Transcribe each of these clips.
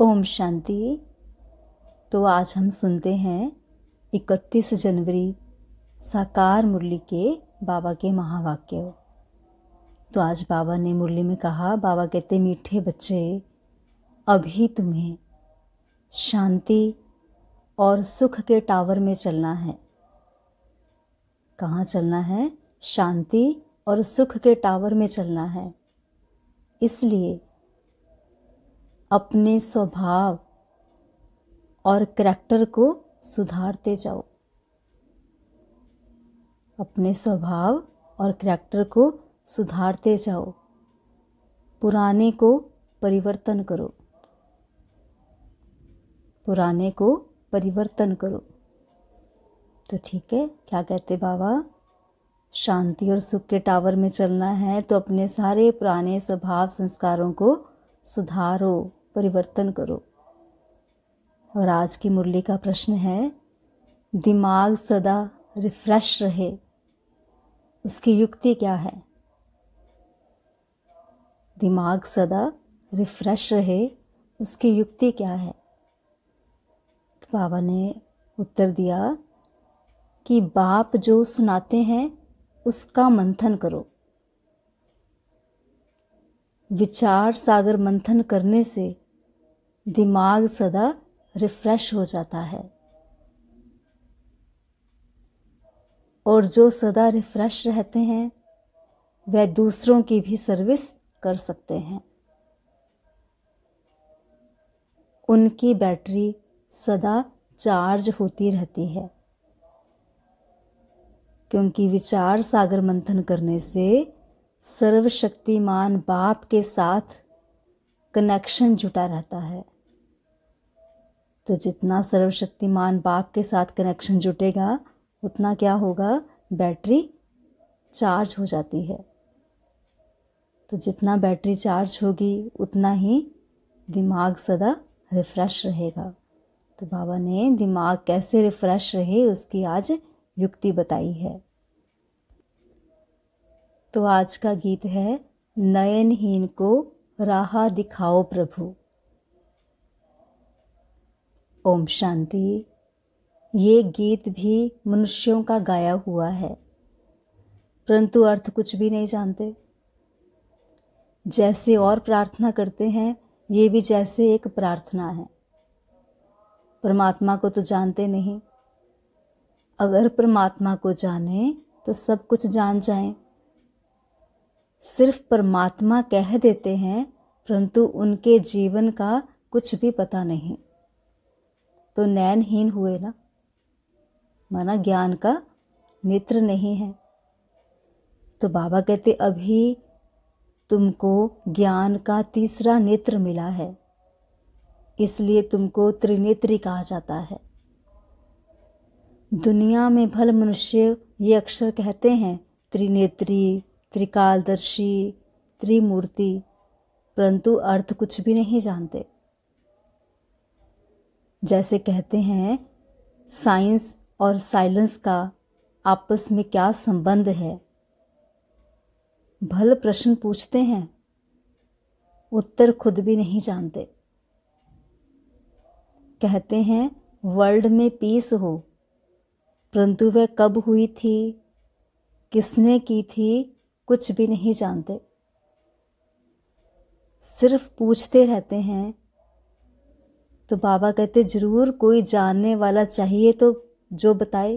ओम शांति तो आज हम सुनते हैं 31 जनवरी साकार मुरली के बाबा के महावाक्य तो आज बाबा ने मुरली में कहा बाबा कहते मीठे बच्चे अभी तुम्हें शांति और सुख के टावर में चलना है कहाँ चलना है शांति और सुख के टावर में चलना है इसलिए अपने स्वभाव और करैक्टर को सुधारते जाओ अपने स्वभाव और करैक्टर को सुधारते जाओ पुराने को परिवर्तन करो पुराने को परिवर्तन करो तो ठीक है क्या कहते बाबा शांति और सुख के टावर में चलना है तो अपने सारे पुराने स्वभाव संस्कारों को सुधारो परिवर्तन करो और आज की मुरली का प्रश्न है दिमाग सदा रिफ्रेश रहे उसकी युक्ति क्या है दिमाग सदा रिफ्रेश रहे उसकी युक्ति क्या है तो बाबा ने उत्तर दिया कि बाप जो सुनाते हैं उसका मंथन करो विचार सागर मंथन करने से दिमाग सदा रिफ्रेश हो जाता है और जो सदा रिफ्रेश रहते हैं वह दूसरों की भी सर्विस कर सकते हैं उनकी बैटरी सदा चार्ज होती रहती है क्योंकि विचार सागर मंथन करने से सर्वशक्तिमान बाप के साथ कनेक्शन जुटा रहता है तो जितना सर्वशक्तिमान बाप के साथ कनेक्शन जुटेगा उतना क्या होगा बैटरी चार्ज हो जाती है तो जितना बैटरी चार्ज होगी उतना ही दिमाग सदा रिफ़्रेश रहेगा तो बाबा ने दिमाग कैसे रिफ़्रेश रहे उसकी आज युक्ति बताई है तो आज का गीत है नयनहीन को राह दिखाओ प्रभु ओम शांति ये गीत भी मनुष्यों का गाया हुआ है परंतु अर्थ कुछ भी नहीं जानते जैसे और प्रार्थना करते हैं ये भी जैसे एक प्रार्थना है परमात्मा को तो जानते नहीं अगर परमात्मा को जाने तो सब कुछ जान जाएं सिर्फ परमात्मा कह देते हैं परंतु उनके जीवन का कुछ भी पता नहीं तो नैनहीन हुए ना माना ज्ञान का नेत्र नहीं है तो बाबा कहते अभी तुमको ज्ञान का तीसरा नेत्र मिला है इसलिए तुमको त्रिनेत्री कहा जाता है दुनिया में भल मनुष्य ये अक्षर कहते हैं त्रिनेत्री त्रिकालदर्शी त्रिमूर्ति परंतु अर्थ कुछ भी नहीं जानते जैसे कहते हैं साइंस और साइलेंस का आपस में क्या संबंध है भल प्रश्न पूछते हैं उत्तर खुद भी नहीं जानते कहते हैं वर्ल्ड में पीस हो परंतु वह कब हुई थी किसने की थी कुछ भी नहीं जानते सिर्फ पूछते रहते हैं तो बाबा कहते ज़रूर कोई जानने वाला चाहिए तो जो बताए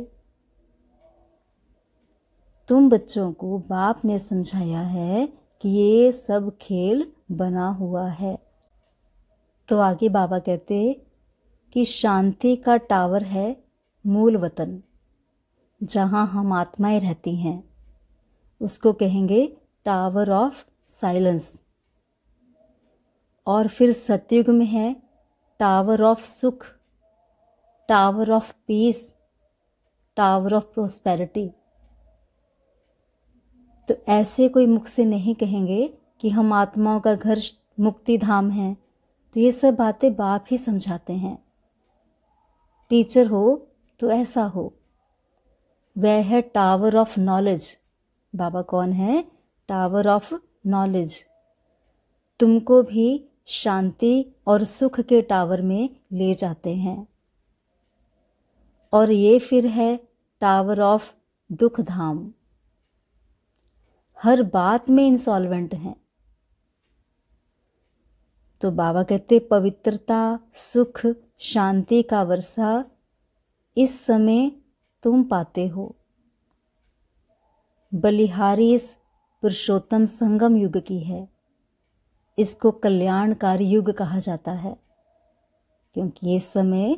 तुम बच्चों को बाप ने समझाया है कि ये सब खेल बना हुआ है तो आगे बाबा कहते कि शांति का टावर है मूल वतन जहाँ हम आत्माएं रहती हैं उसको कहेंगे टावर ऑफ साइलेंस और फिर सतयुग में है टावर ऑफ सुख tower of peace tower of prosperity तो ऐसे कोई मुख से नहीं कहेंगे कि हम आत्माओं का घर मुक्ति धाम है तो ये सब बातें बाप ही समझाते हैं टीचर हो तो ऐसा हो वह है टावर ऑफ नॉलेज बाबा कौन है टावर ऑफ नॉलेज तुमको भी शांति और सुख के टावर में ले जाते हैं और ये फिर है टावर ऑफ दुख धाम हर बात में इंसॉल्वेंट है तो बाबा कहते पवित्रता सुख शांति का वर्षा इस समय तुम पाते हो बलिहारी इस पुरुषोत्तम संगम युग की है इसको कल्याणकारी युग कहा जाता है क्योंकि इस समय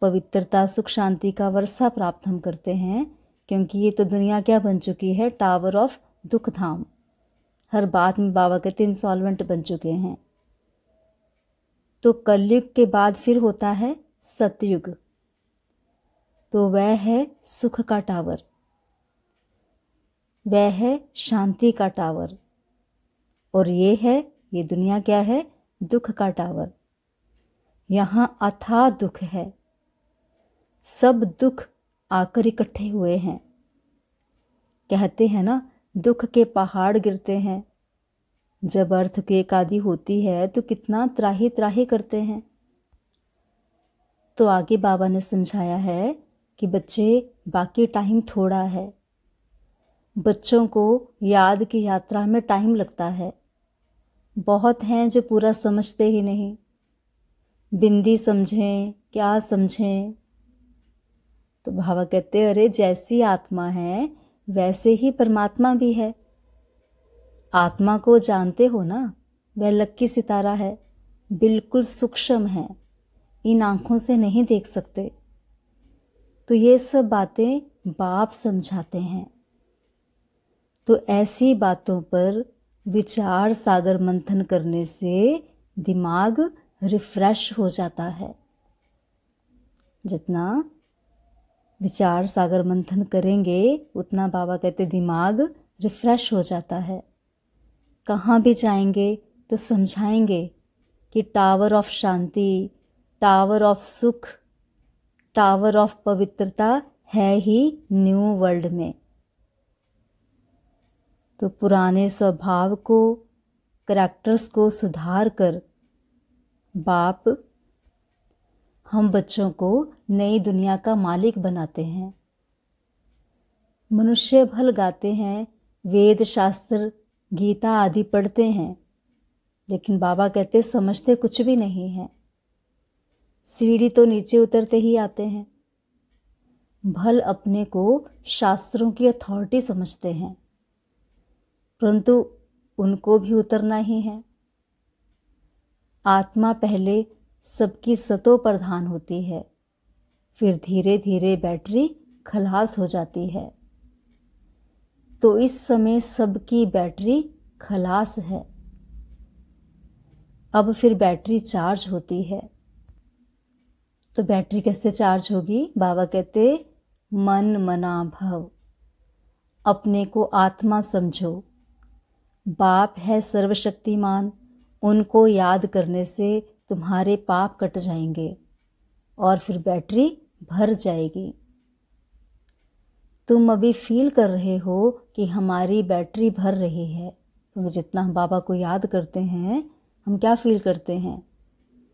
पवित्रता सुख शांति का वर्षा प्राप्त हम करते हैं क्योंकि ये तो दुनिया क्या बन चुकी है टावर ऑफ दुख धाम हर बात में बाबा कहते इंसॉल्वेंट बन चुके हैं तो कलयुग के बाद फिर होता है सतयुग तो वह है सुख का टावर वह है शांति का टावर और ये है ये दुनिया क्या है दुख का टावर यहाँ अथाह दुख है सब दुख आकर इकट्ठे हुए हैं कहते हैं ना दुख के पहाड़ गिरते हैं जब अर्थ की एक आदि होती है तो कितना त्राही त्राही करते हैं तो आगे बाबा ने समझाया है कि बच्चे बाकी टाइम थोड़ा है बच्चों को याद की यात्रा में टाइम लगता है बहुत हैं जो पूरा समझते ही नहीं बिंदी समझें क्या समझें तो भावा कहते अरे जैसी आत्मा है वैसे ही परमात्मा भी है आत्मा को जानते हो ना वह लक्की सितारा है बिल्कुल सूक्ष्म है इन आँखों से नहीं देख सकते तो ये सब बातें बाप समझाते हैं तो ऐसी बातों पर विचार सागर मंथन करने से दिमाग रिफ्रेश हो जाता है जितना विचार सागर मंथन करेंगे उतना बाबा कहते दिमाग रिफ्रेश हो जाता है कहाँ भी जाएंगे तो समझाएंगे कि टावर ऑफ शांति टावर ऑफ सुख टावर ऑफ पवित्रता है ही न्यू वर्ल्ड में तो पुराने स्वभाव को करैक्टर्स को सुधार कर बाप हम बच्चों को नई दुनिया का मालिक बनाते हैं मनुष्य भल गाते हैं वेद शास्त्र गीता आदि पढ़ते हैं लेकिन बाबा कहते समझते कुछ भी नहीं है सीढ़ी तो नीचे उतरते ही आते हैं भल अपने को शास्त्रों की अथॉरिटी समझते हैं परंतु उनको भी उतरना ही है आत्मा पहले सबकी सतो प्रधान होती है फिर धीरे धीरे बैटरी खलास हो जाती है तो इस समय सबकी बैटरी खलास है अब फिर बैटरी चार्ज होती है तो बैटरी कैसे चार्ज होगी बाबा कहते मन मना भव अपने को आत्मा समझो बाप है सर्वशक्तिमान उनको याद करने से तुम्हारे पाप कट जाएंगे और फिर बैटरी भर जाएगी तुम अभी फील कर रहे हो कि हमारी बैटरी भर रही है क्योंकि जितना हम बाबा को याद करते हैं हम क्या फील करते हैं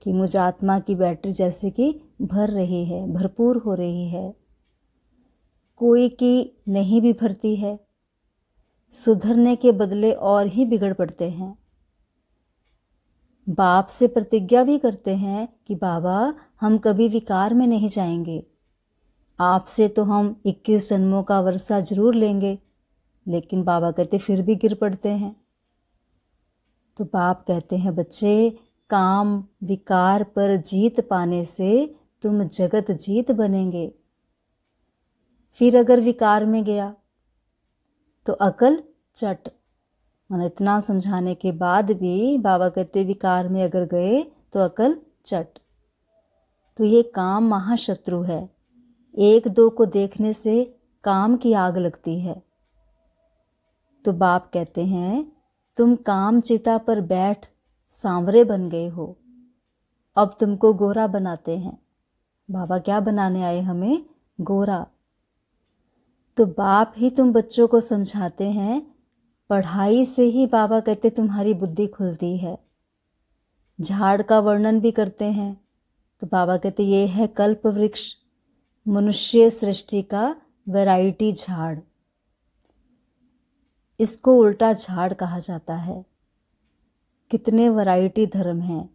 कि मुझ आत्मा की बैटरी जैसे कि भर रही है भरपूर हो रही है कोई की नहीं भी भरती है सुधरने के बदले और ही बिगड़ पड़ते हैं बाप से प्रतिज्ञा भी करते हैं कि बाबा हम कभी विकार में नहीं जाएंगे आपसे तो हम 21 जन्मों का वर्षा जरूर लेंगे लेकिन बाबा कहते फिर भी गिर पड़ते हैं तो बाप कहते हैं बच्चे काम विकार पर जीत पाने से तुम जगत जीत बनेंगे फिर अगर विकार में गया तो अकल चट मैंने इतना समझाने के बाद भी बाबा कहते विकार में अगर गए तो अकल चट तो ये काम महाशत्रु है एक दो को देखने से काम की आग लगती है तो बाप कहते हैं तुम काम चिता पर बैठ सांवरे बन गए हो अब तुमको गोरा बनाते हैं बाबा क्या बनाने आए हमें गोरा तो बाप ही तुम बच्चों को समझाते हैं पढ़ाई से ही बाबा कहते तुम्हारी बुद्धि खुलती है झाड़ का वर्णन भी करते हैं तो बाबा कहते ये है कल्प वृक्ष मनुष्य सृष्टि का वैरायटी झाड़ इसको उल्टा झाड़ कहा जाता है कितने वैरायटी धर्म हैं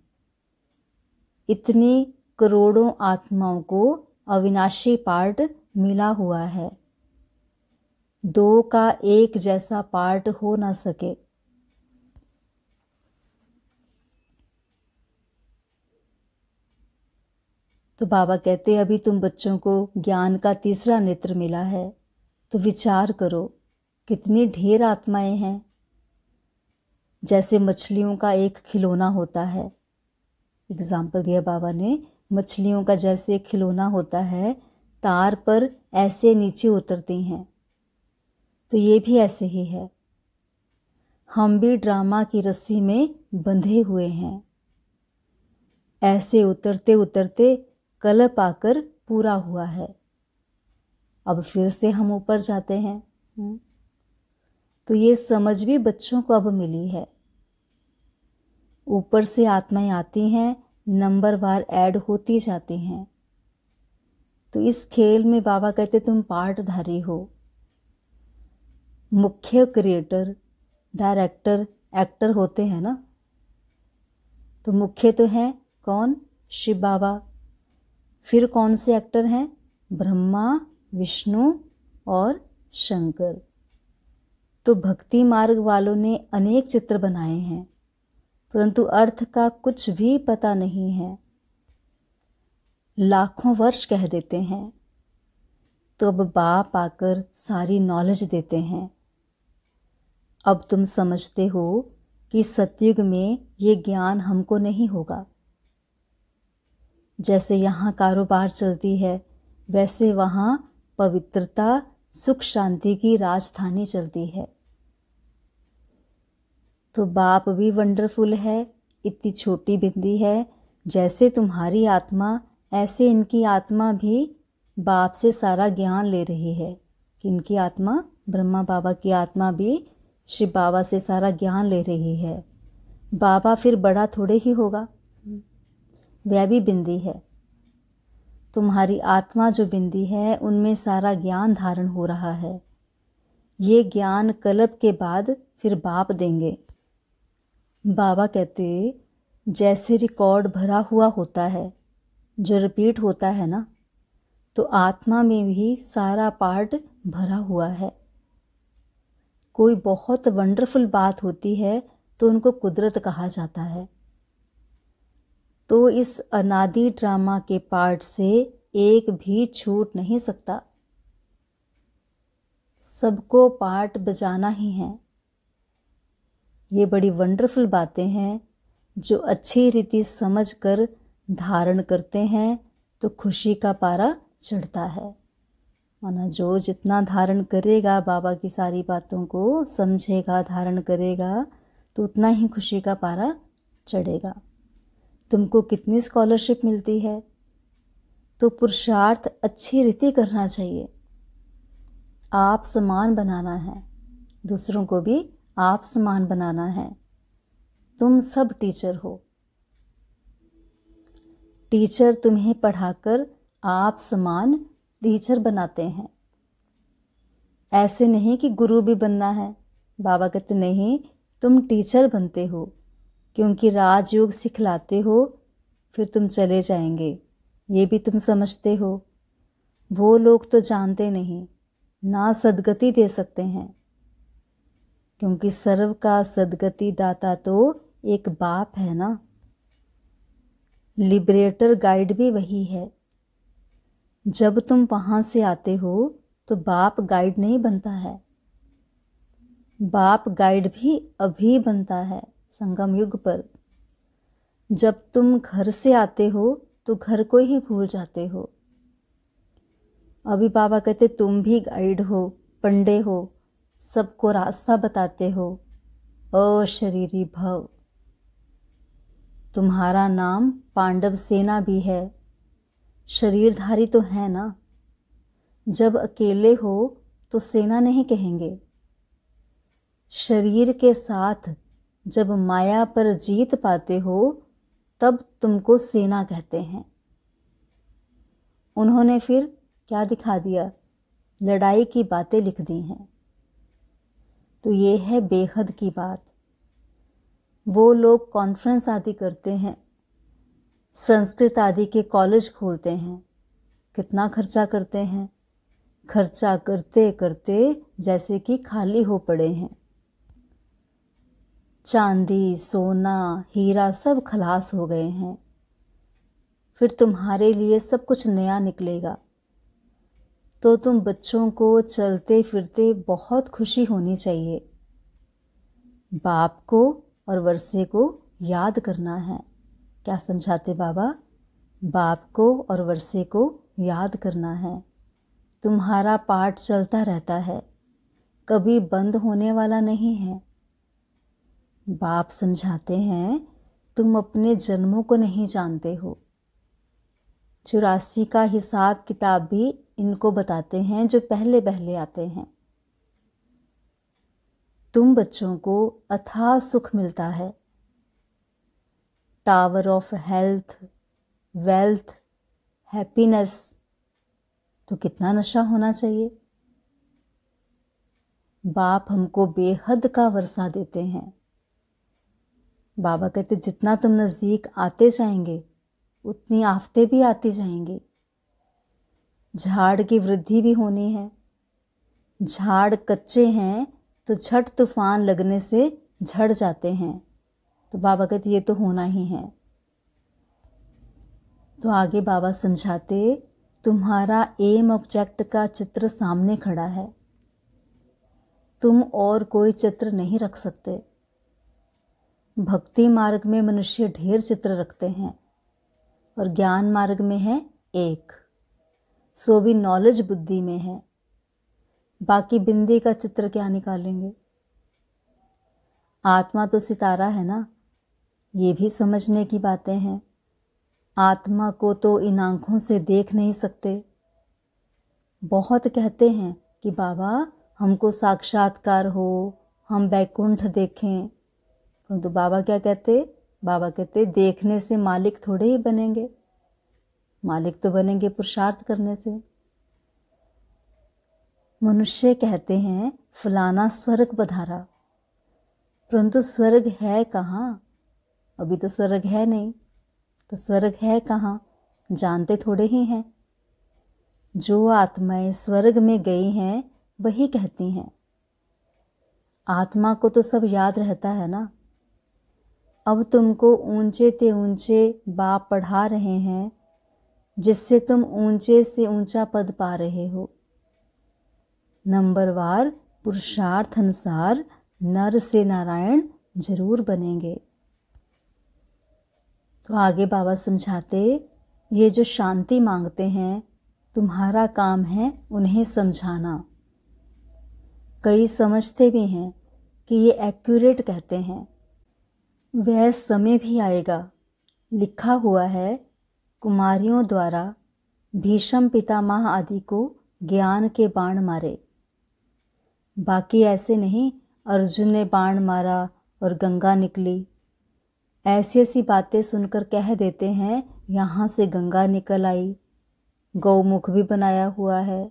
इतनी करोड़ों आत्माओं को अविनाशी पार्ट मिला हुआ है दो का एक जैसा पार्ट हो ना सके तो बाबा कहते अभी तुम बच्चों को ज्ञान का तीसरा नेत्र मिला है तो विचार करो कितनी ढेर आत्माएं हैं जैसे मछलियों का एक खिलौना होता है एग्जाम्पल दिया बाबा ने मछलियों का जैसे खिलौना होता है तार पर ऐसे नीचे उतरती हैं तो ये भी ऐसे ही है हम भी ड्रामा की रस्सी में बंधे हुए हैं ऐसे उतरते उतरते कलप आकर पूरा हुआ है अब फिर से हम ऊपर जाते हैं हम्म। तो ये समझ भी बच्चों को अब मिली है ऊपर से आत्माएं आती हैं नंबर वार ऐड होती जाती हैं तो इस खेल में बाबा कहते तुम पार्टधारी हो मुख्य क्रिएटर डायरेक्टर एक्टर होते हैं ना तो मुख्य तो हैं कौन शिव बाबा फिर कौन से एक्टर हैं ब्रह्मा विष्णु और शंकर तो भक्ति मार्ग वालों ने अनेक चित्र बनाए हैं परंतु अर्थ का कुछ भी पता नहीं है लाखों वर्ष कह देते हैं तो अब बाप आकर सारी नॉलेज देते हैं अब तुम समझते हो कि सतयुग में ये ज्ञान हमको नहीं होगा जैसे यहाँ कारोबार चलती है वैसे वहाँ पवित्रता सुख शांति की राजधानी चलती है तो बाप भी वंडरफुल है इतनी छोटी बिंदी है जैसे तुम्हारी आत्मा ऐसे इनकी आत्मा भी बाप से सारा ज्ञान ले रही है कि इनकी आत्मा ब्रह्मा बाबा की आत्मा भी श्री बाबा से सारा ज्ञान ले रही है बाबा फिर बड़ा थोड़े ही होगा वह भी बिंदी है तुम्हारी आत्मा जो बिंदी है उनमें सारा ज्ञान धारण हो रहा है ये ज्ञान कलप के बाद फिर बाप देंगे बाबा कहते जैसे रिकॉर्ड भरा हुआ होता है जो रिपीट होता है ना तो आत्मा में भी सारा पार्ट भरा हुआ है कोई बहुत वंडरफुल बात होती है तो उनको कुदरत कहा जाता है तो इस अनादि ड्रामा के पार्ट से एक भी छूट नहीं सकता सबको पार्ट बजाना ही है ये बड़ी वंडरफुल बातें हैं जो अच्छी रीति समझ कर धारण करते हैं तो खुशी का पारा चढ़ता है माना जो जितना धारण करेगा बाबा की सारी बातों को समझेगा धारण करेगा तो उतना ही खुशी का पारा चढ़ेगा तुमको कितनी स्कॉलरशिप मिलती है तो पुरुषार्थ अच्छी रीति करना चाहिए आप समान बनाना है दूसरों को भी आप समान बनाना है तुम सब टीचर हो टीचर तुम्हें पढ़ाकर आप समान टीचर बनाते हैं ऐसे नहीं कि गुरु भी बनना है बाबा कहते नहीं तुम टीचर बनते हो क्योंकि राजयोग सिखलाते हो फिर तुम चले जाएंगे ये भी तुम समझते हो वो लोग तो जानते नहीं ना सदगति दे सकते हैं क्योंकि सर्व का सदगति दाता तो एक बाप है ना लिबरेटर गाइड भी वही है जब तुम वहाँ से आते हो तो बाप गाइड नहीं बनता है बाप गाइड भी अभी बनता है संगम युग पर जब तुम घर से आते हो तो घर को ही भूल जाते हो अभी बाबा कहते तुम भी गाइड हो पंडे हो सबको रास्ता बताते हो शरीरी भव तुम्हारा नाम पांडव सेना भी है शरीरधारी तो है ना जब अकेले हो तो सेना नहीं कहेंगे शरीर के साथ जब माया पर जीत पाते हो तब तुमको सेना कहते हैं उन्होंने फिर क्या दिखा दिया लड़ाई की बातें लिख दी हैं तो ये है बेहद की बात वो लोग कॉन्फ्रेंस आदि करते हैं संस्कृत आदि के कॉलेज खोलते हैं कितना खर्चा करते हैं खर्चा करते करते जैसे कि खाली हो पड़े हैं चांदी सोना हीरा सब खलास हो गए हैं फिर तुम्हारे लिए सब कुछ नया निकलेगा तो तुम बच्चों को चलते फिरते बहुत खुशी होनी चाहिए बाप को और वर्षे को याद करना है क्या समझाते बाबा बाप को और वर्षे को याद करना है तुम्हारा पाठ चलता रहता है कभी बंद होने वाला नहीं है बाप समझाते हैं तुम अपने जन्मों को नहीं जानते हो चौरासी का हिसाब किताब भी इनको बताते हैं जो पहले पहले आते हैं तुम बच्चों को अथाह सुख मिलता है tower of health wealth happiness तो कितना नशा होना चाहिए बाप हमको बेहद का वर्षा देते हैं बाबा कहते जितना तुम नज़दीक आते जाएंगे उतनी आफतें भी आती जाएंगी झाड़ की वृद्धि भी होनी है झाड़ कच्चे हैं तो झट तूफान लगने से झड़ जाते हैं तो बाबा कहते ये तो होना ही है तो आगे बाबा समझाते तुम्हारा एम ऑब्जेक्ट का चित्र सामने खड़ा है तुम और कोई चित्र नहीं रख सकते भक्ति मार्ग में मनुष्य ढेर चित्र रखते हैं और ज्ञान मार्ग में है एक सो भी नॉलेज बुद्धि में है बाकी बिंदी का चित्र क्या निकालेंगे आत्मा तो सितारा है ना ये भी समझने की बातें हैं आत्मा को तो इन आँखों से देख नहीं सकते बहुत कहते हैं कि बाबा हमको साक्षात्कार हो हम बैकुंठ देखें परंतु तो बाबा क्या कहते बाबा कहते देखने से मालिक थोड़े ही बनेंगे मालिक तो बनेंगे पुरुषार्थ करने से मनुष्य कहते हैं फलाना स्वर्ग पधारा परंतु स्वर्ग है कहाँ अभी तो स्वर्ग है नहीं तो स्वर्ग है कहाँ जानते थोड़े ही हैं जो आत्माएं स्वर्ग में गई हैं वही कहती हैं आत्मा को तो सब याद रहता है ना अब तुमको ऊंचे ते ऊंचे बाप पढ़ा रहे हैं जिससे तुम ऊंचे से ऊंचा पद पा रहे हो नंबरवार पुरुषार्थ अनुसार नर से नारायण जरूर बनेंगे तो आगे बाबा समझाते ये जो शांति मांगते हैं तुम्हारा काम है उन्हें समझाना कई समझते भी हैं कि ये एक्यूरेट कहते हैं वह समय भी आएगा लिखा हुआ है कुमारियों द्वारा भीषम पितामह आदि को ज्ञान के बाण मारे बाकी ऐसे नहीं अर्जुन ने बाण मारा और गंगा निकली ऐसी ऐसी बातें सुनकर कह देते हैं यहाँ से गंगा निकल आई गौमुख भी बनाया हुआ है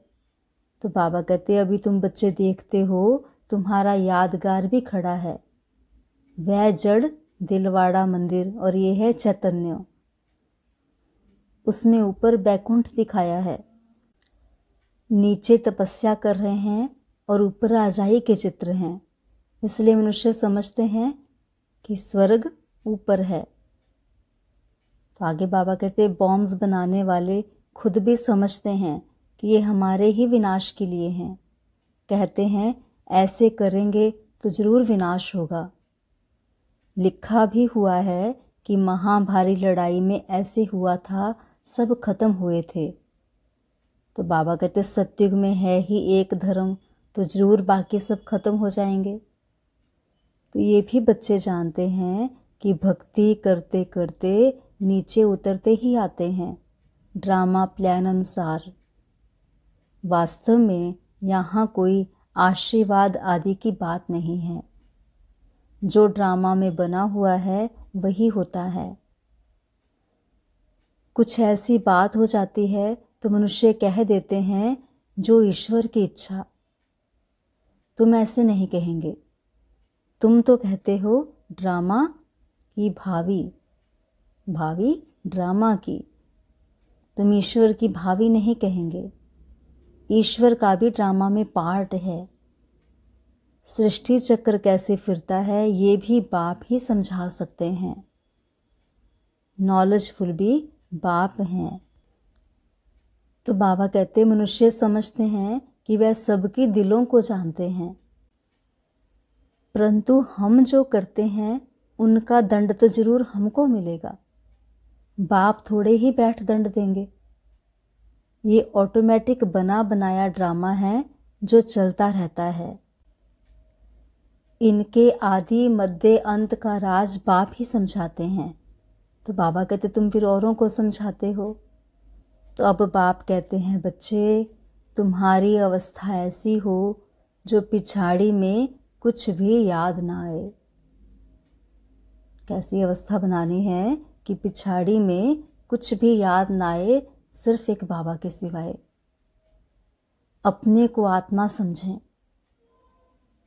तो बाबा कहते अभी तुम बच्चे देखते हो तुम्हारा यादगार भी खड़ा है वह जड़ दिलवाड़ा मंदिर और ये है चैतन्य उसमें ऊपर बैकुंठ दिखाया है नीचे तपस्या कर रहे हैं और ऊपर आजाई के चित्र हैं इसलिए मनुष्य समझते हैं कि स्वर्ग ऊपर है तो आगे बाबा कहते बॉम्ब्स बनाने वाले खुद भी समझते हैं कि ये हमारे ही विनाश के लिए हैं कहते हैं ऐसे करेंगे तो ज़रूर विनाश होगा लिखा भी हुआ है कि महाभारी लड़ाई में ऐसे हुआ था सब खत्म हुए थे तो बाबा कहते सत्युग में है ही एक धर्म तो ज़रूर बाकी सब खत्म हो जाएंगे तो ये भी बच्चे जानते हैं कि भक्ति करते करते नीचे उतरते ही आते हैं ड्रामा प्लान अनुसार वास्तव में यहाँ कोई आशीर्वाद आदि की बात नहीं है जो ड्रामा में बना हुआ है वही होता है कुछ ऐसी बात हो जाती है तो मनुष्य कह देते हैं जो ईश्वर की इच्छा तुम ऐसे नहीं कहेंगे तुम तो कहते हो ड्रामा ये भावी भावी ड्रामा की तुम ईश्वर की भावी नहीं कहेंगे ईश्वर का भी ड्रामा में पार्ट है सृष्टि चक्र कैसे फिरता है ये भी बाप ही समझा सकते हैं नॉलेजफुल भी बाप हैं तो बाबा कहते मनुष्य समझते हैं कि वह सबकी दिलों को जानते हैं परंतु हम जो करते हैं उनका दंड तो जरूर हमको मिलेगा बाप थोड़े ही बैठ दंड देंगे ये ऑटोमेटिक बना बनाया ड्रामा है जो चलता रहता है इनके आदि मध्य अंत का राज बाप ही समझाते हैं तो बाबा कहते तुम फिर औरों को समझाते हो तो अब बाप कहते हैं बच्चे तुम्हारी अवस्था ऐसी हो जो पिछाड़ी में कुछ भी याद ना आए कैसी अवस्था बनानी है कि पिछाड़ी में कुछ भी याद ना आए सिर्फ एक बाबा के सिवाय अपने को आत्मा समझें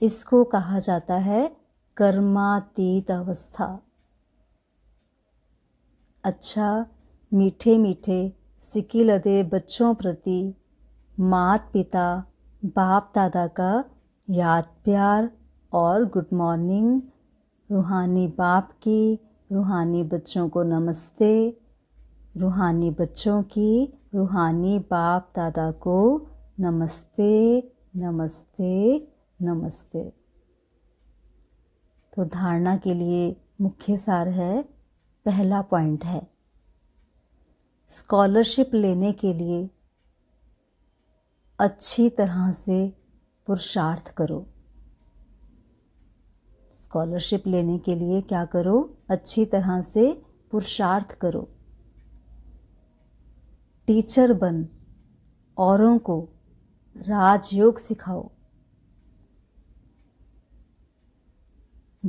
इसको कहा जाता है कर्मातीत अवस्था अच्छा मीठे मीठे सिकी लदे बच्चों प्रति मात पिता बाप दादा का याद प्यार और गुड मॉर्निंग रूहानी बाप की रूहानी बच्चों को नमस्ते रूहानी बच्चों की रूहानी बाप दादा को नमस्ते नमस्ते नमस्ते तो धारणा के लिए मुख्य सार है पहला पॉइंट है स्कॉलरशिप लेने के लिए अच्छी तरह से पुरुषार्थ करो स्कॉलरशिप लेने के लिए क्या करो अच्छी तरह से पुरुषार्थ करो टीचर बन औरों को राजयोग सिखाओ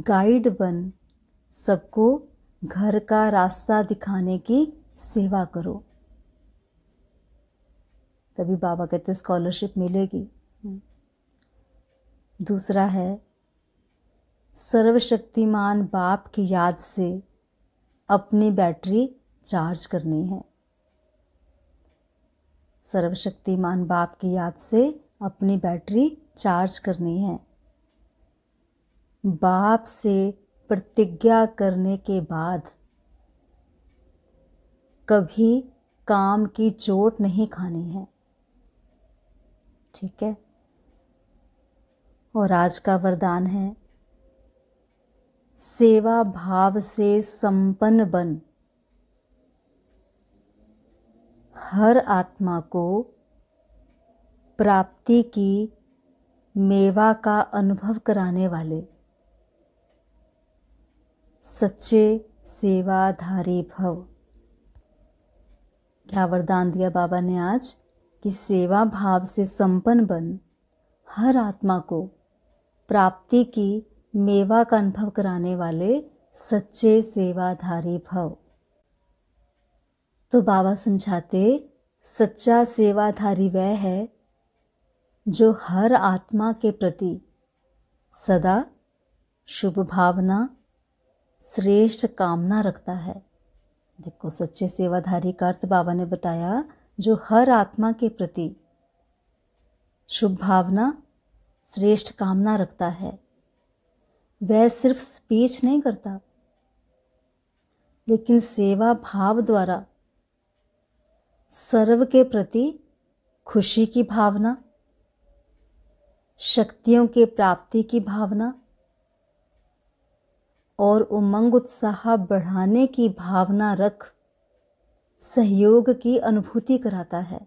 गाइड बन सबको घर का रास्ता दिखाने की सेवा करो तभी बाबा कहते स्कॉलरशिप मिलेगी हम्म। दूसरा है सर्वशक्तिमान बाप की याद से अपनी बैटरी चार्ज करनी है सर्वशक्तिमान बाप की याद से अपनी बैटरी चार्ज करनी है बाप से प्रतिज्ञा करने के बाद कभी काम की चोट नहीं खानी है ठीक है और आज का वरदान है सेवा भाव से संपन्न बन हर आत्मा को प्राप्ति की मेवा का अनुभव कराने वाले सच्चे सेवाधारी भव क्या वरदान दिया बाबा ने आज कि सेवा भाव से संपन्न बन हर आत्मा को प्राप्ति की मेवा का अनुभव कराने वाले सच्चे सेवाधारी भव तो बाबा समझाते सच्चा सेवाधारी वह है जो हर आत्मा के प्रति सदा शुभ भावना श्रेष्ठ कामना रखता है देखो सच्चे सेवाधारी का अर्थ बाबा ने बताया जो हर आत्मा के प्रति शुभ भावना श्रेष्ठ कामना रखता है वह सिर्फ स्पीच नहीं करता लेकिन सेवा भाव द्वारा सर्व के प्रति खुशी की भावना शक्तियों के प्राप्ति की भावना और उमंग उत्साह बढ़ाने की भावना रख सहयोग की अनुभूति कराता है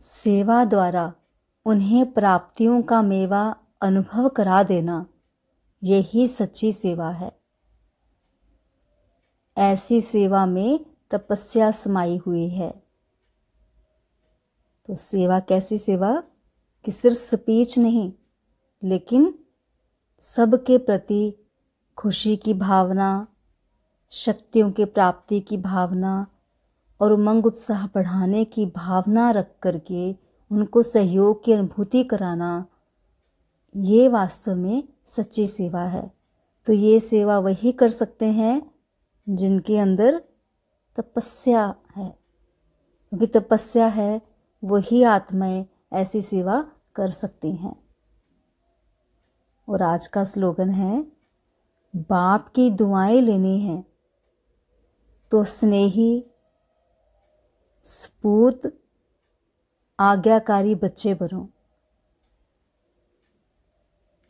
सेवा द्वारा उन्हें प्राप्तियों का मेवा अनुभव करा देना यही सच्ची सेवा है ऐसी सेवा में तपस्या समाई हुई है तो सेवा कैसी सेवा कि सिर्फ स्पीच नहीं लेकिन सबके प्रति खुशी की भावना शक्तियों के प्राप्ति की भावना और उमंग उत्साह बढ़ाने की भावना रख करके उनको सहयोग की अनुभूति कराना ये वास्तव में सच्ची सेवा है तो ये सेवा वही कर सकते हैं जिनके अंदर तपस्या है क्योंकि तपस्या है वही आत्माएं ऐसी सेवा कर सकती हैं और आज का स्लोगन है बाप की दुआएं लेनी हैं तो स्नेही सपूत आज्ञाकारी बच्चे बनो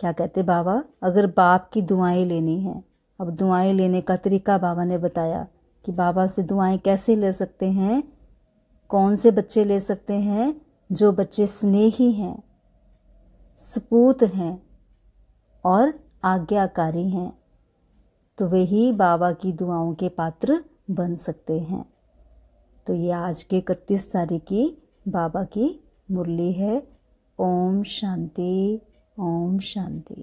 क्या कहते बाबा अगर बाप की दुआएं लेनी हैं अब दुआएं लेने का तरीका बाबा ने बताया कि बाबा से दुआएं कैसे ले सकते हैं कौन से बच्चे ले सकते हैं जो बच्चे स्नेही हैं सपूत हैं और आज्ञाकारी हैं तो वे ही बाबा की दुआओं के पात्र बन सकते हैं तो ये आज के इकतीस तारीख की बाबा की मुरली है ओम शांति ओम शांति